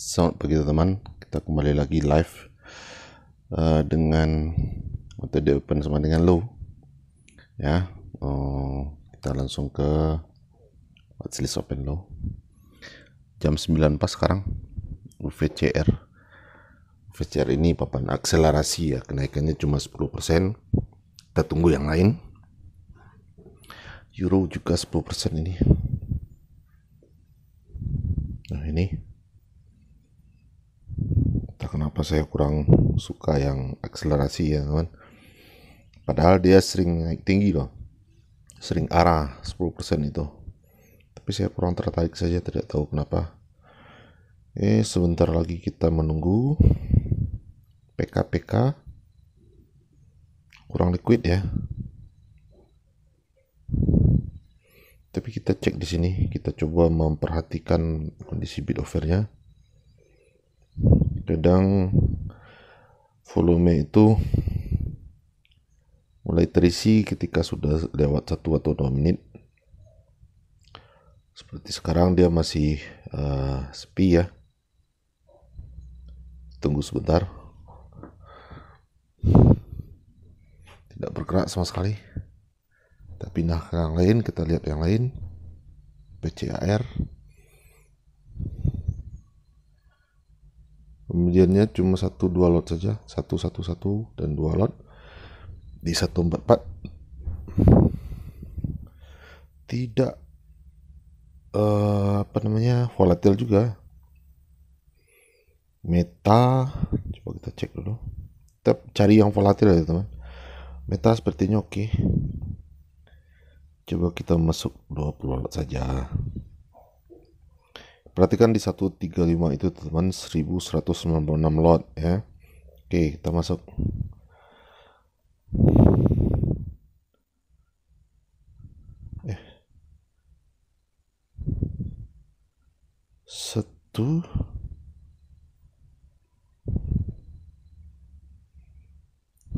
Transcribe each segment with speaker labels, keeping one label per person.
Speaker 1: Selamat pagi teman-teman, kita kembali lagi live uh, dengan di open sama dengan low. Ya, uh, kita langsung ke what's list open low. Jam 9 pas sekarang UVCR. UVCR ini papan akselerasi ya, kenaikannya cuma 10%. Kita tunggu yang lain. Euro juga 10% ini. Nah, ini kenapa saya kurang suka yang akselerasi ya teman padahal dia sering naik tinggi loh sering arah 10% itu tapi saya kurang tertarik saja tidak tahu kenapa eh sebentar lagi kita menunggu PKPK kurang liquid ya tapi kita cek di sini kita coba memperhatikan kondisi bid offernya kadang volume itu mulai terisi ketika sudah lewat satu atau dua menit seperti sekarang dia masih uh, sepi ya tunggu sebentar tidak bergerak sama sekali kita pindah ke yang lain kita lihat yang lain PCAR kemudiannya cuma satu dua lot saja satu satu satu dan dua lot di satu empat empat tidak uh, apa namanya volatil juga meta coba kita cek dulu kita cari yang volatil ya teman meta sepertinya oke okay. coba kita masuk dua puluh lot saja Perhatikan di 135 itu teman 1196 lot ya. Oke, kita masuk. Eh. Satu.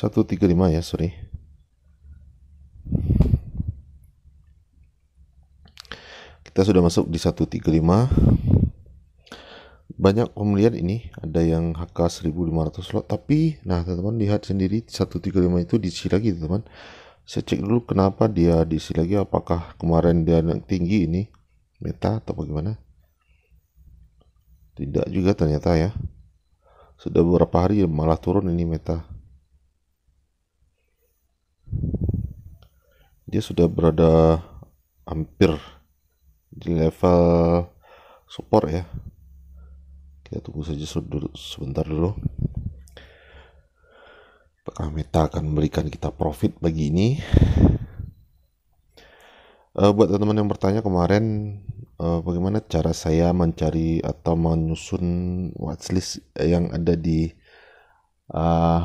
Speaker 1: Satu tiga lima ya, sorry. kita sudah masuk di 135 banyak pembelian ini ada yang HK 1500 lot tapi nah teman-teman lihat sendiri 135 itu diisi lagi teman saya cek dulu kenapa dia diisi lagi apakah kemarin dia naik tinggi ini meta atau bagaimana tidak juga ternyata ya sudah beberapa hari malah turun ini meta dia sudah berada hampir di level support ya kita tunggu saja sebentar dulu apakah meta akan memberikan kita profit bagi ini uh, buat teman-teman yang bertanya kemarin uh, bagaimana cara saya mencari atau menyusun watchlist yang ada di uh,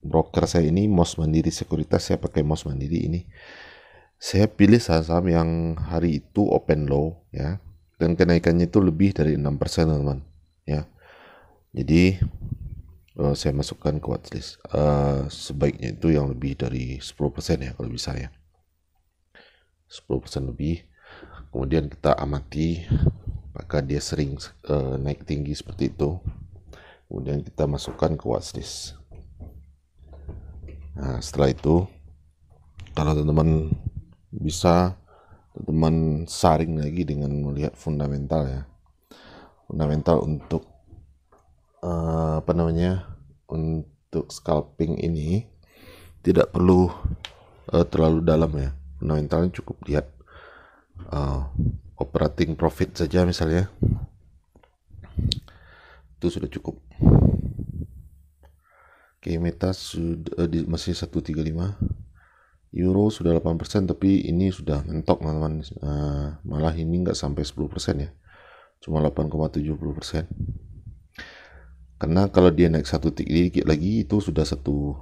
Speaker 1: broker saya ini Mos Mandiri Sekuritas saya pakai Mos Mandiri ini saya pilih saham-saham yang hari itu open low ya dan kenaikannya itu lebih dari 6% teman ya jadi uh, saya masukkan ke watchlist uh, sebaiknya itu yang lebih dari 10% ya kalau bisa ya 10% lebih kemudian kita amati maka dia sering uh, naik tinggi seperti itu kemudian kita masukkan ke watchlist nah setelah itu kalau teman-teman bisa teman saring lagi dengan melihat fundamental ya fundamental untuk uh, apa namanya untuk scalping ini tidak perlu uh, terlalu dalam ya fundamentalnya cukup lihat uh, operating profit saja misalnya itu sudah cukup oke meta sudah uh, di, masih 135 Euro sudah 8% tapi ini sudah mentok teman-teman Nah, malah ini nggak sampai 10% ya cuma 8,70% karena kalau dia naik satu titik dikit lagi itu sudah satu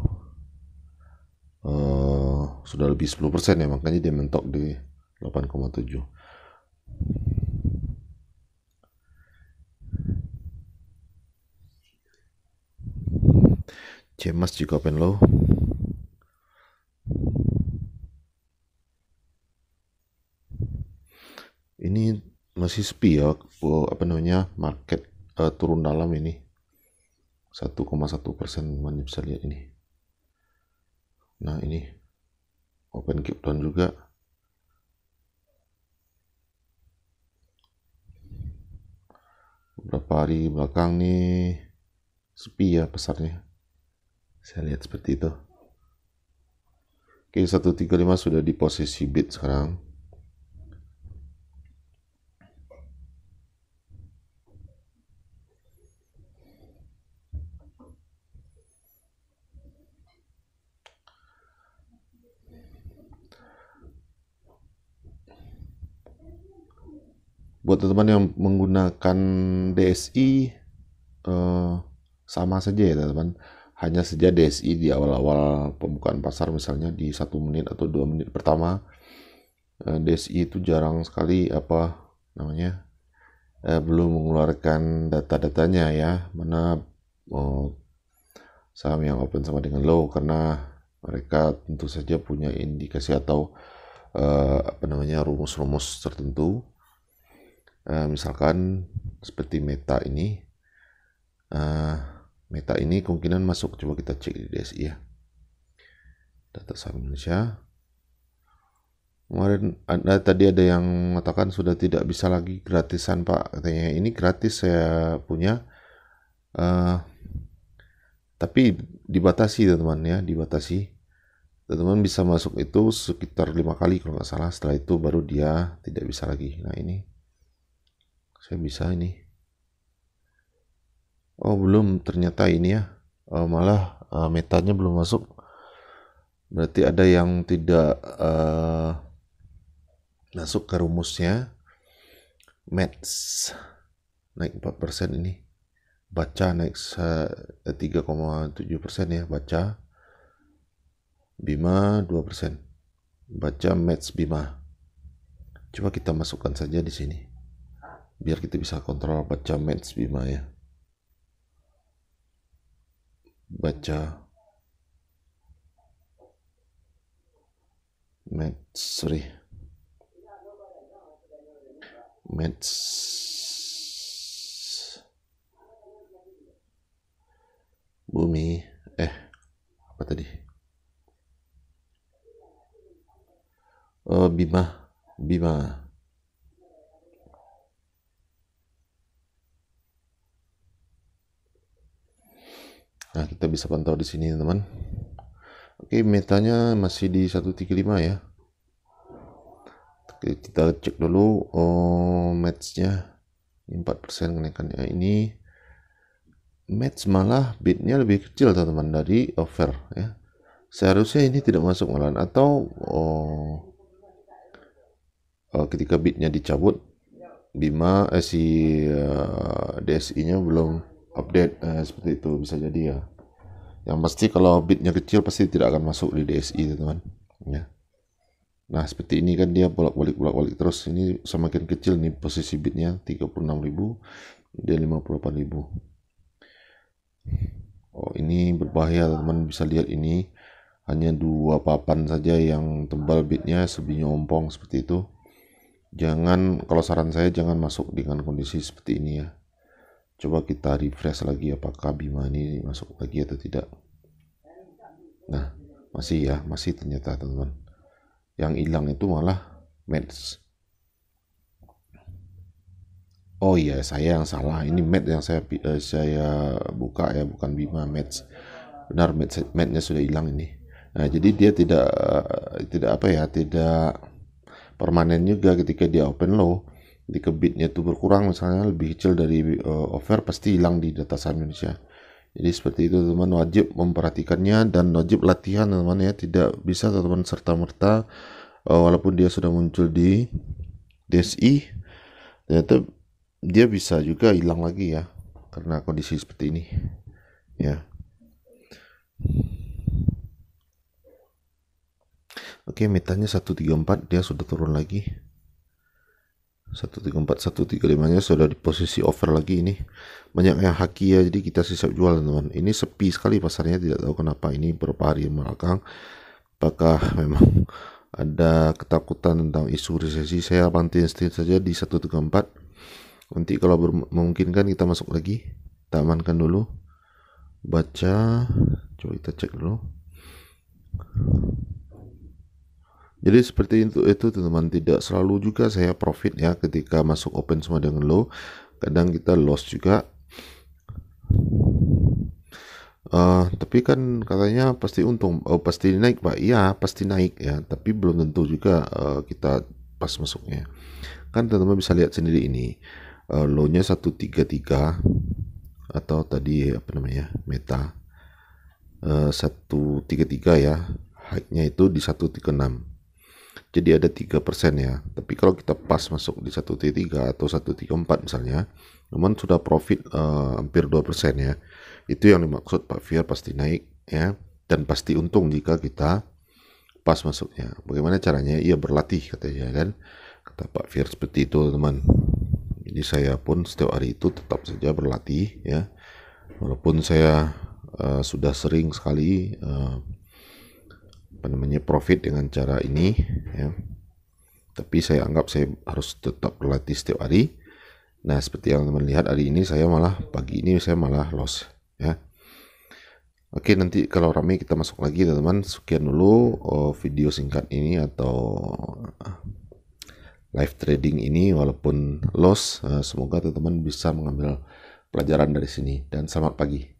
Speaker 1: uh, sudah lebih 10% ya makanya dia mentok di 8,7 Cemas Jiko Penlow ini masih sepi ya apa namanya market uh, turun dalam ini 1,1 persen mana bisa lihat ini nah ini open keep down juga beberapa hari belakang nih sepi ya pasarnya saya lihat seperti itu oke 135 sudah di posisi bid sekarang buat teman-teman yang menggunakan DSI eh, sama saja ya teman-teman hanya saja DSI di awal-awal pembukaan pasar misalnya di satu menit atau dua menit pertama eh, DSI itu jarang sekali apa namanya eh, belum mengeluarkan data-datanya ya mana eh, saham yang open sama dengan low karena mereka tentu saja punya indikasi atau eh, apa namanya rumus-rumus tertentu Eh, misalkan seperti meta ini uh, meta ini kemungkinan masuk coba kita cek di DSI ya data saham Indonesia kemarin ada tadi ada yang mengatakan sudah tidak bisa lagi gratisan pak katanya ini gratis saya punya uh, tapi dibatasi teman-teman ya dibatasi teman-teman bisa masuk itu sekitar lima kali kalau nggak salah setelah itu baru dia tidak bisa lagi nah ini saya bisa ini oh belum ternyata ini ya uh, malah uh, metanya belum masuk berarti ada yang tidak uh, masuk ke rumusnya match naik 4% ini baca naik 3,7% ya baca Bima 2% baca match Bima coba kita masukkan saja di sini biar kita bisa kontrol baca match Bima ya baca match sorry match bumi eh apa tadi oh, Bima Bima Nah, kita bisa pantau di sini, teman. Oke, metanya masih di 135 ya. Oke, kita cek dulu oh match-nya. 4% kenaikannya ini match malah bidnya lebih kecil teman-teman dari over ya seharusnya ini tidak masuk malahan atau oh, oh ketika bidnya dicabut Bima eh, si uh, eh, DSI nya belum update eh, seperti itu bisa jadi ya yang pasti kalau bitnya kecil pasti tidak akan masuk di DSI teman teman ya nah seperti ini kan dia bolak-balik bolak-balik terus ini semakin kecil nih posisi bitnya 36.000 dia 58.000 oh ini berbahaya teman teman bisa lihat ini hanya dua papan saja yang tebal bitnya sebinya ompong seperti itu jangan kalau saran saya jangan masuk dengan kondisi seperti ini ya coba kita refresh lagi apakah Bima ini masuk lagi atau tidak nah masih ya masih ternyata teman-teman yang hilang itu malah meds oh iya saya yang salah ini match yang saya uh, saya buka ya bukan Bima meds benar match matchnya sudah hilang ini nah jadi dia tidak uh, tidak apa ya tidak permanen juga ketika dia open low di kebitnya itu berkurang misalnya lebih kecil dari uh, eh, over pasti hilang di data saham Indonesia. Jadi seperti itu teman-teman wajib memperhatikannya dan wajib latihan teman-teman ya tidak bisa teman-teman serta merta uh, eh, walaupun dia sudah muncul di DSI ternyata dia bisa juga hilang lagi ya karena kondisi seperti ini ya. Oke, metanya 134 dia sudah turun lagi. 134 135 nya sudah di posisi over lagi ini banyak yang haki ya jadi kita sisa jual teman ini sepi sekali pasarnya tidak tahu kenapa ini beberapa hari belakang apakah memang ada ketakutan tentang isu resesi saya pantin insting saja di 134 nanti kalau memungkinkan kita masuk lagi kita amankan dulu baca coba kita cek dulu jadi seperti itu itu teman-teman tidak selalu juga saya profit ya ketika masuk open semua dengan low. Kadang kita loss juga. Uh, tapi kan katanya pasti untung, oh, pasti naik pak. Iya pasti naik ya. Tapi belum tentu juga uh, kita pas masuknya. Kan teman-teman bisa lihat sendiri ini uh, low-nya 133 atau tadi apa namanya meta uh, 133 ya high itu di 136 jadi ada tiga persen ya tapi kalau kita pas masuk di 1.3 atau 1.34 misalnya namun sudah profit uh, hampir 2 persen ya itu yang dimaksud Pak Fier pasti naik ya dan pasti untung jika kita pas masuknya bagaimana caranya ia berlatih katanya dan ya kata Pak Fier seperti itu teman jadi saya pun setiap hari itu tetap saja berlatih ya walaupun saya uh, sudah sering sekali uh, apa namanya profit dengan cara ini ya tapi saya anggap saya harus tetap berlatih setiap hari nah seperti yang teman lihat hari ini saya malah pagi ini saya malah loss ya oke nanti kalau ramai kita masuk lagi teman-teman sekian dulu oh, video singkat ini atau eh, live trading ini walaupun loss eh, semoga teman-teman bisa mengambil pelajaran dari sini dan selamat pagi